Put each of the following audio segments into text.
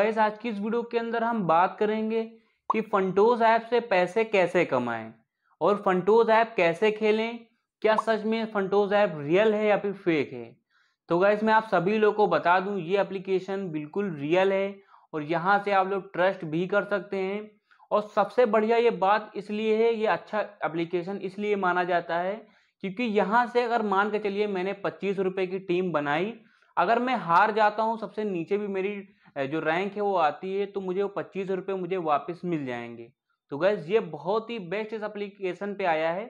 guys तो आज की इस वीडियो के अंदर हम बात करेंगे कि फंटोज ऐप से पैसे कैसे कमाएं और फंटोज ऐप कैसे खेलें क्या सच में फंटोज ऐप रियल है या फिर फेक है तो गाइस मैं आप सभी लोगों को बता दूं ये एप्लीकेशन बिल्कुल रियल है और यहां से आप लोग ट्रस्ट भी कर सकते हैं और सबसे बढ़िया ये बात इसलिए है ये अच्छा एप्लीकेशन इसलिए माना जाता है क्योंकि यहाँ से अगर मान के चलिए मैंने पच्चीस रुपये की टीम बनाई अगर मैं हार जाता हूँ सबसे नीचे भी मेरी जो रैंक है वो आती है तो मुझे वो पच्चीस रुपये मुझे वापस मिल जाएंगे तो गैस ये बहुत ही बेस्ट इस एप्लीकेशन पे आया है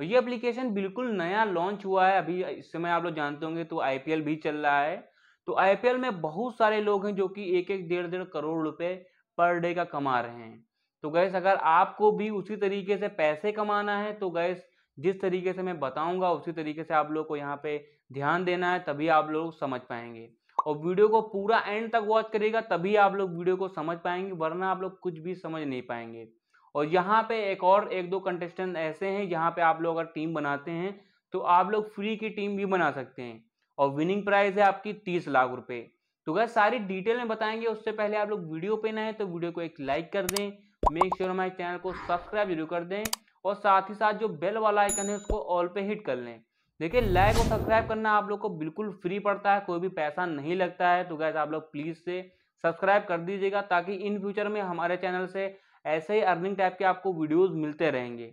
और ये एप्लीकेशन बिल्कुल नया लॉन्च हुआ है अभी इस समय आप लोग जानते होंगे तो आई भी चल रहा है तो आई में बहुत सारे लोग हैं जो कि एक एक डेढ़ डेढ़ करोड़ रुपये पर डे का कमा रहे हैं तो गैस अगर आपको भी उसी तरीके से पैसे कमाना है तो गैस जिस तरीके से मैं बताऊंगा उसी तरीके से आप लोग को यहाँ पे ध्यान देना है तभी आप लोग समझ पाएंगे और वीडियो को पूरा एंड तक वॉच करेगा तभी आप लोग वीडियो को समझ पाएंगे वरना आप लोग कुछ भी समझ नहीं पाएंगे और यहाँ पे एक और एक दो कंटेस्टेंट ऐसे हैं जहाँ पे आप लोग अगर टीम बनाते हैं तो आप लोग फ्री की टीम भी बना सकते हैं और विनिंग प्राइज है आपकी तीस लाख रुपये तो अगर सारी डिटेल में बताएंगे उससे पहले आप लोग वीडियो पे ना है तो वीडियो को एक लाइक कर दें मेक श्योर हमारे चैनल को सब्सक्राइब जरूर कर दें और साथ ही साथ जो बेल वाला आइकन है उसको ऑल पे हिट कर लें देखिए लाइक और सब्सक्राइब करना आप लोग को बिल्कुल फ्री पड़ता है कोई भी पैसा नहीं लगता है तो गैस आप लोग प्लीज़ से सब्सक्राइब कर दीजिएगा ताकि इन फ्यूचर में हमारे चैनल से ऐसे ही अर्निंग टाइप के आपको वीडियोज़ मिलते रहेंगे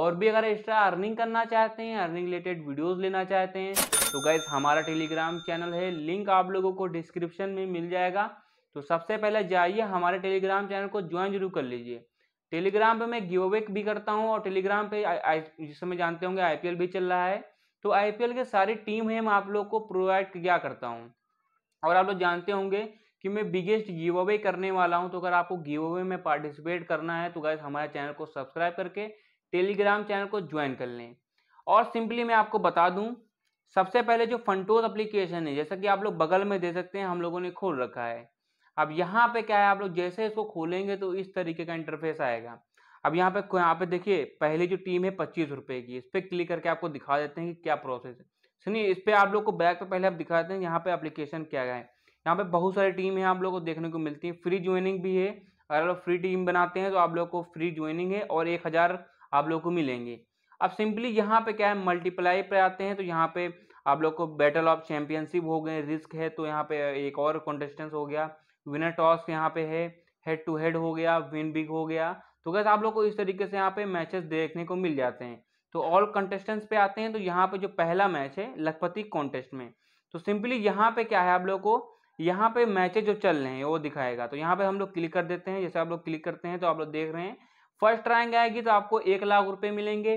और भी अगर एक्स्ट्रा अर्निंग करना चाहते हैं अर्निंग रिलेटेड वीडियोस लेना चाहते हैं तो गैस हमारा टेलीग्राम चैनल है लिंक आप लोगों को डिस्क्रिप्शन में मिल जाएगा तो सबसे पहले जाइए हमारे टेलीग्राम चैनल को ज्वाइन जरूर कर लीजिए टेलीग्राम पर मैं गिवेक भी करता हूँ और टेलीग्राम पर जिस समय जानते होंगे आई भी चल रहा है तो आईपीएल के सारी टीम है मैं आप लोग को प्रोवाइड क्या करता हूँ और आप लोग जानते होंगे कि मैं बिगेस्ट गिव अवे करने वाला हूँ तो अगर आपको गिव अवे में पार्टिसिपेट करना है तो गाइज हमारे चैनल को सब्सक्राइब करके टेलीग्राम चैनल को ज्वाइन कर लें और सिंपली मैं आपको बता दूं सबसे पहले जो फंटोज अप्लीकेशन है जैसा कि आप लोग बगल में दे सकते हैं हम लोगों ने खोल रखा है अब यहाँ पे क्या है आप लोग जैसे इसको खोलेंगे तो इस तरीके का इंटरफेस आएगा अब यहाँ पे यहाँ पे देखिए पहली जो टीम है पच्चीस रुपये की इस पर क्लिक करके आपको दिखा देते हैं कि क्या प्रोसेस है सुनिए इस पर आप लोग को बैक पे पहले आप दिखा देते हैं यहाँ पे एप्लीकेशन क्या है यहाँ पे बहुत सारी टीम है आप लोग को देखने को मिलती है फ्री ज्वाइनिंग भी है अगर आप लोग फ्री टीम बनाते हैं तो आप लोग को फ्री ज्वाइनिंग है और एक हज़ार आप लोग को मिलेंगे अब सिंपली यहाँ पे क्या है मल्टीप्लाई पे आते हैं तो यहाँ पे आप लोग को बैटल ऑफ चैंपियनशिप हो गए रिस्क है तो यहाँ पे एक और कॉन्टेस्टेंस हो गया विनर टॉस यहाँ पे है हेड टू हेड हो गया विन बिग हो गया तो गैस आप लोग को इस तरीके से यहाँ पे मैचेस देखने को मिल जाते हैं तो ऑल कंटेस्टेंट्स पे आते हैं तो यहाँ पे जो पहला मैच है लखपति कॉन्टेस्ट में तो सिंपली यहाँ पे क्या है आप लोग को यहाँ पे मैचेज जो चल रहे हैं वो दिखाएगा तो यहाँ पे हम लोग क्लिक कर देते हैं जैसे आप लोग क्लिक करते हैं तो आप लोग देख रहे हैं फर्स्ट रैंक आएगी तो आपको एक लाख रुपये मिलेंगे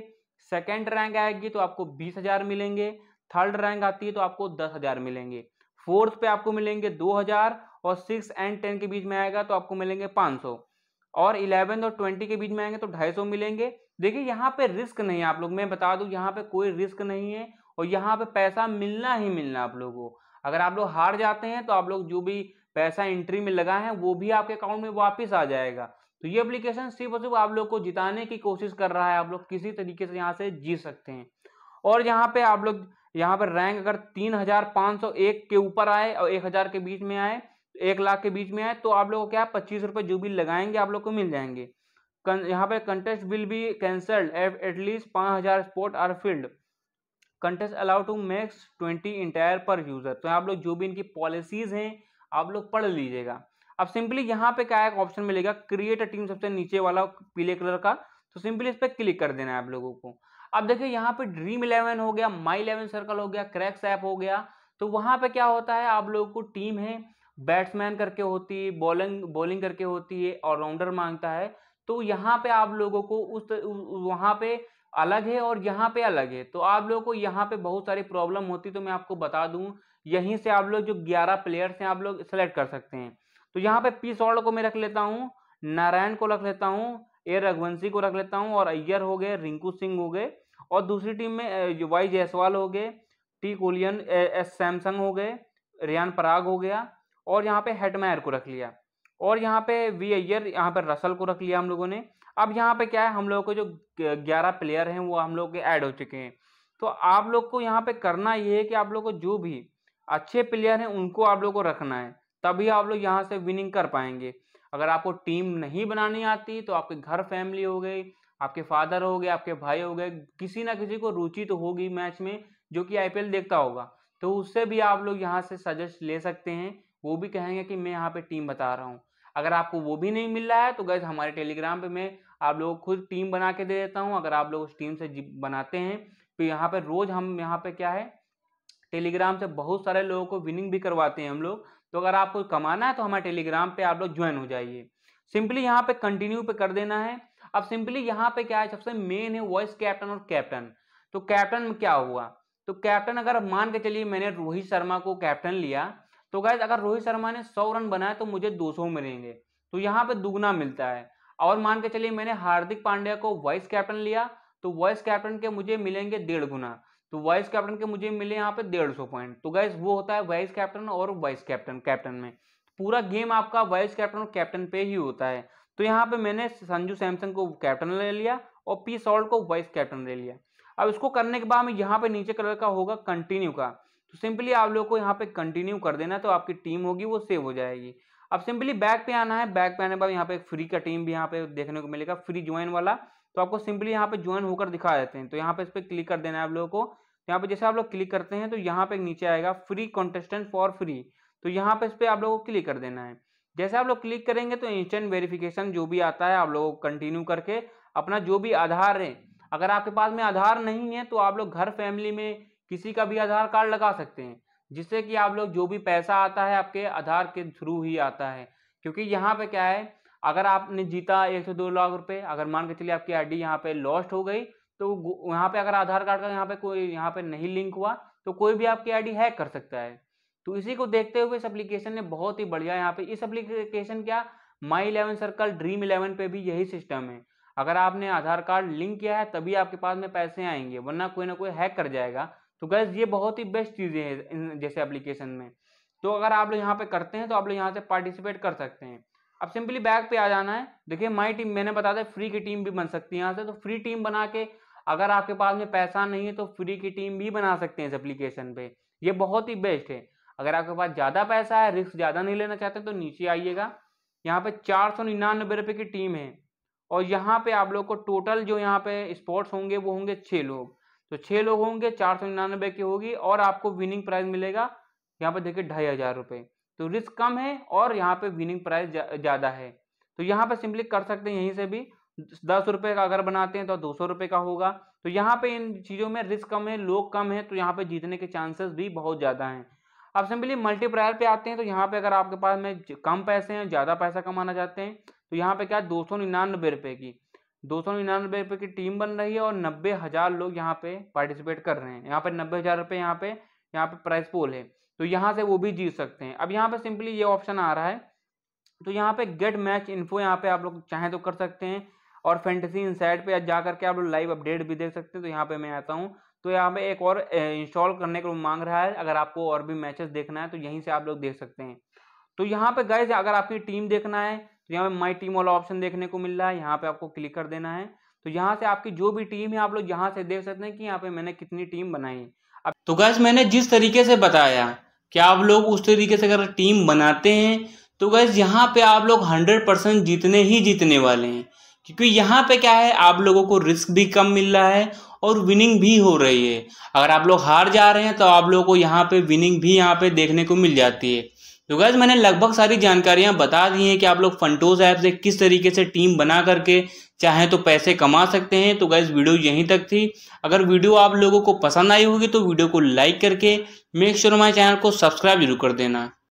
सेकेंड रैंक आएगी तो आपको बीस हज़ार मिलेंगे थर्ड रैंक आती है तो आपको दस हज़ार मिलेंगे फोर्थ पे आपको मिलेंगे दो हज़ार और सिक्स एंड टेन के बीच में आएगा तो आपको मिलेंगे पाँच सौ और इलेवन और ट्वेंटी के बीच में आएंगे तो ढाई सौ मिलेंगे देखिए यहाँ पे रिस्क नहीं है आप लोग मैं बता दूँ यहाँ पे कोई रिस्क नहीं है और यहाँ पे पैसा मिलना ही मिलना आप लोगों को अगर आप लोग हार जाते हैं तो आप लोग जो भी पैसा एंट्री में लगा है वो भी आपके अकाउंट में वापस आ जाएगा तो ये एप्लीकेशन सिर्फ और सिर्फ आप लोग को जिताने की कोशिश कर रहा है आप लोग किसी तरीके से यहाँ से जीत सकते हैं और यहाँ पे आप लोग यहाँ पर रैंक अगर तीन हजार पाँच सौ एक के ऊपर आए और एक हजार के बीच में आए एक लाख के बीच में है तो आप लोग क्या पच्चीस रुपये जो बिल लगाएंगे आप लोग को मिल जाएंगे यहाँ पर कंटेस्ट बिल भी कैंसल्ड एटलीस्ट पाँच हज़ार spot are filled contest allow to max twenty entries per user तो आप लोग जो भी इनकी पॉलिसीज़ हैं आप लोग पढ़ लीजिएगा अब सिंपली यहाँ पे क्या एक ऑप्शन मिलेगा क्रिएट अ टीम सबसे नीचे वाला पीले कलर का तो सिंपली इस पर क्लिक कर देना है आप लोगों को अब देखिए यहाँ पे ड्रीम इलेवन हो गया माई इलेवन सर्कल हो गया क्रैक्स ऐप हो गया तो वहाँ पे क्या होता है आप लोगों को टीम है बैट्समैन करके होती है बॉलिंग बॉलिंग करके होती है ऑलराउंडर मांगता है तो यहाँ पे आप लोगों को उस वहाँ पे अलग है और यहाँ पे अलग है तो आप लोगों को यहाँ पे बहुत सारी प्रॉब्लम होती तो मैं आपको बता दूँ यहीं से आप लोग जो ग्यारह प्लेयर्स हैं आप लोग सेलेक्ट कर सकते हैं तो यहाँ पे पी सौड़ को मैं रख लेता हूँ नारायण को रख लेता हूँ ए रघुवंशी को रख लेता हूँ और अय्यर हो गए रिंकू सिंह हो गए और दूसरी टीम में वाई जायसवाल हो गए टी कोलियन एस सैमसंग हो गए रियान पराग हो गया और यहाँ पे हेडमायर को रख लिया और यहाँ पे वी अयर यहाँ पे रसल को रख लिया हम लोगों ने अब यहाँ पे क्या है हम लोगों के जो ग्यारह प्लेयर हैं वो हम लोग के ऐड हो चुके हैं तो आप लोग को यहाँ पे करना ये है कि आप लोग को जो भी अच्छे प्लेयर हैं उनको आप लोग को रखना है तभी आप लोग यहाँ से विनिंग कर पाएंगे अगर आपको टीम नहीं बनानी आती तो आपके घर फैमिली हो गई आपके फादर हो गए आपके भाई हो गए किसी ना किसी को रुचि तो होगी मैच में जो कि आईपीएल देखता होगा तो उससे भी आप लोग यहाँ से सजेस्ट ले सकते हैं वो भी कहेंगे कि मैं यहाँ पे टीम बता रहा हूँ अगर आपको वो भी नहीं मिल रहा है तो गैस हमारे टेलीग्राम पे मैं आप लोगों को खुद टीम बना के दे देता हूँ अगर आप लोग उस टीम से बनाते हैं तो यहाँ पर रोज़ हम यहाँ पे क्या है टेलीग्राम से बहुत सारे लोगों को विनिंग भी करवाते हैं हम लोग तो अगर आपको कमाना है तो हमारे टेलीग्राम पे आप लोग ज्वाइन हो जाइए सिंपली यहाँ पे कंटिन्यू पे कर देना है अब सिंपली यहाँ पे क्या है सबसे मेन है वॉइस कैप्टन और कैप्टन तो कैप्टन में क्या हुआ तो कैप्टन अगर मान के चलिए मैंने रोहित शर्मा को कैप्टन लिया तो गैस अगर रोहित शर्मा ने सौ रन बनाए तो मुझे दो मिलेंगे तो यहाँ पे दुगना मिलता है और मान के चलिए मैंने हार्दिक पांड्या को वाइस कैप्टन लिया तो वाइस कैप्टन के मुझे मिलेंगे डेढ़ गुना तो वाइस कैप्टन के मुझे मिले यहाँ पे डेढ़ सौ पॉइंट तो गैस वो होता है वाइस कैप्टन और वाइस कैप्टन कैप्टन में पूरा गेम आपका वाइस कैप्टन और कैप्टन पे ही होता है तो यहाँ पे मैंने संजू सैमसन को कैप्टन ले लिया और पी सॉल्ट को वाइस कैप्टन ले लिया अब इसको करने के बाद यहाँ पे नीचे कलर का होगा कंटिन्यू का तो सिंपली आप लोग को यहाँ पे कंटिन्यू कर देना तो आपकी टीम होगी वो सेव हो जाएगी अब सिंपली बैक पे आना है बैक पे आने के बाद यहाँ पे फ्री का टीम भी यहाँ पे देखने को मिलेगा फ्री ज्वाइन वाला तो आपको सिंपली यहाँ पे ज्वाइन होकर दिखा देते हैं तो यहाँ पे इस पर क्लिक कर देना है आप लोगों को तो यहाँ पे जैसे आप लोग क्लिक करते हैं तो यहाँ पे नीचे आएगा फ्री कॉन्टेस्टेंट फॉर फ्री तो यहाँ पे इस पर आप लोगों को क्लिक कर देना है जैसे आप लोग क्लिक करेंगे तो इंस्टेंट वेरिफिकेशन जो भी आता है आप लोगों को कंटिन्यू करके अपना जो भी आधार है अगर आपके पास में आधार नहीं है तो आप लोग घर फैमिली में किसी का भी आधार कार्ड लगा सकते हैं जिससे कि आप लोग जो भी पैसा आता है आपके आधार के थ्रू ही आता है क्योंकि यहाँ पे क्या है अगर आपने जीता एक से दो लाख रुपए अगर मान के चलिए आपकी आईडी यहाँ पे लॉस्ट हो गई तो यहाँ पे अगर आधार कार्ड का यहाँ पे कोई यहाँ पे नहीं लिंक हुआ तो कोई भी आपकी आईडी हैक कर सकता है तो इसी को देखते हुए इस एप्लीकेशन ने बहुत ही बढ़िया यहाँ पे इस एप्लीकेशन क्या My Eleven Circle Dream Eleven पे भी यही सिस्टम है अगर आपने आधार कार्ड लिंक किया है तभी आपके पास में पैसे आएंगे वरना कोई ना कोई हैक कर जाएगा तो गैस ये बहुत ही बेस्ट चीज़ें हैं इन जैसे एप्लीकेशन में तो अगर आप लोग यहाँ पे करते हैं तो आप लोग यहाँ से पार्टिसिपेट कर सकते हैं अब सिंपली बैक पे आ जाना है देखिए माई टीम मैंने बता दें फ्री की टीम भी बन सकती है यहाँ से तो फ्री टीम बना के अगर आपके पास में पैसा नहीं है तो फ्री की टीम भी बना सकते हैं इस एप्लीकेशन पे ये बहुत ही बेस्ट है अगर आपके पास ज़्यादा पैसा है रिस्क ज़्यादा नहीं लेना चाहते तो नीचे आइएगा यहाँ पे चार सौ निन्यानबे रुपये की टीम है और यहाँ पे आप लोग को टोटल जो यहाँ पे स्पोर्ट्स होंगे वो होंगे छः लोग तो छह लोग होंगे चार सौ निन्यानबे की होगी और आपको विनिंग प्राइज मिलेगा यहाँ पर देखिए ढाई हज़ार रुपए तो रिस्क कम है और यहाँ पे विनिंग प्राइस ज़्यादा है तो यहाँ पे सिंपली कर सकते हैं यहीं से भी दस रुपए का अगर बनाते हैं तो दो सौ रुपए का होगा तो यहाँ पे इन चीज़ों में रिस्क कम है लोग कम है तो यहाँ पे जीतने के चांसेस भी बहुत ज़्यादा है अब सिंपली मल्टीप्रायर पे आते हैं तो यहाँ पे अगर आपके पास में कम पैसे हैं ज़्यादा पैसा कमाना चाहते हैं तो यहाँ पे क्या दो सौ निन्यानबे रुपए की दो सौ निन्यानवे रुपये की टीम बन रही है और नब्बे हज़ार लोग यहाँ पे पार्टिसिपेट कर रहे हैं यहाँ पे नब्बे हज़ार रुपये यहाँ पे यहाँ पे प्राइस पोल है तो यहाँ से वो भी जीत सकते हैं अब यहाँ पे सिंपली ये ऑप्शन आ रहा है तो यहाँ पे गेट मैच इन्फो यहाँ पे आप लोग चाहें तो कर सकते हैं और फैंटेसी साइड पे जा करके आप लोग लाइव अपडेट भी देख सकते हैं तो यहाँ पे मैं आता हूँ तो यहाँ पे एक और इंस्टॉल करने को मांग रहा है अगर आपको और भी मैचेस देखना है तो यहीं से आप लोग देख सकते हैं तो यहाँ पे गए अगर आपकी टीम देखना है तो यहाँ पे माई टीम वाला ऑप्शन देखने को मिल रहा है यहाँ पे आपको क्लिक कर देना है तो यहाँ से आपकी जो भी टीम है आप लोग यहाँ से देख सकते हैं कि यहाँ पे मैंने कितनी टीम बनाई है अब तो गैस मैंने जिस तरीके से बताया कि आप लोग उस तरीके से अगर टीम बनाते हैं तो गैस यहाँ पे आप लोग हंड्रेड परसेंट जीतने ही जीतने वाले हैं क्योंकि यहाँ पे क्या है आप लोगों को रिस्क भी कम मिल रहा है और विनिंग भी हो रही है अगर आप लोग हार जा रहे हैं तो आप लोगों को यहाँ पे विनिंग भी यहाँ पे देखने को मिल जाती है तो गैस मैंने लगभग सारी जानकारियां बता दी हैं कि आप लोग फंटोज ऐप से किस तरीके से टीम बना करके चाहे तो पैसे कमा सकते हैं तो गैस वीडियो यहीं तक थी अगर वीडियो आप लोगों को पसंद आई होगी तो वीडियो को लाइक करके मेक श्योर हमारे चैनल को सब्सक्राइब जरूर कर देना